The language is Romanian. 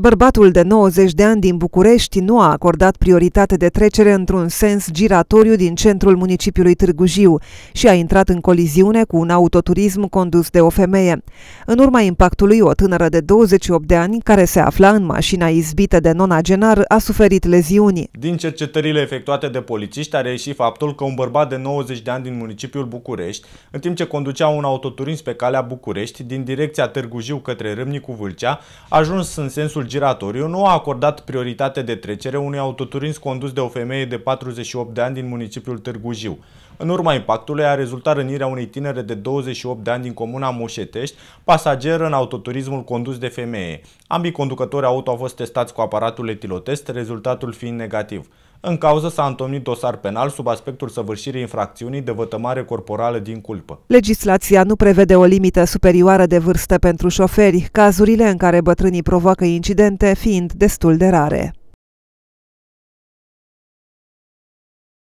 Bărbatul de 90 de ani din București nu a acordat prioritate de trecere într-un sens giratoriu din centrul municipiului Târgu Jiu și a intrat în coliziune cu un autoturism condus de o femeie. În urma impactului, o tânără de 28 de ani, care se afla în mașina izbită de nonagenar a suferit leziuni. Din cercetările efectuate de polițiști a reieșit faptul că un bărbat de 90 de ani din municipiul București, în timp ce conducea un autoturism pe calea București, din direcția Târgu Jiu către Râmnicu Vâlcea, a ajuns în sensul Consiliul Giratoriu nu a acordat prioritate de trecere unui autoturism condus de o femeie de 48 de ani din municipiul Târgu Jiu. În urma impactului a rezultat rănirea unei tinere de 28 de ani din comuna Moșetești, pasager în autoturismul condus de femeie. Ambii conducători auto au fost testați cu aparatul etilotest, rezultatul fiind negativ. În cauză s-a întocmit dosar penal sub aspectul săvârșirii infracțiunii de vătămare corporală din culpă. Legislația nu prevede o limită superioară de vârstă pentru șoferi, cazurile în care bătrânii provoacă incidente fiind destul de rare.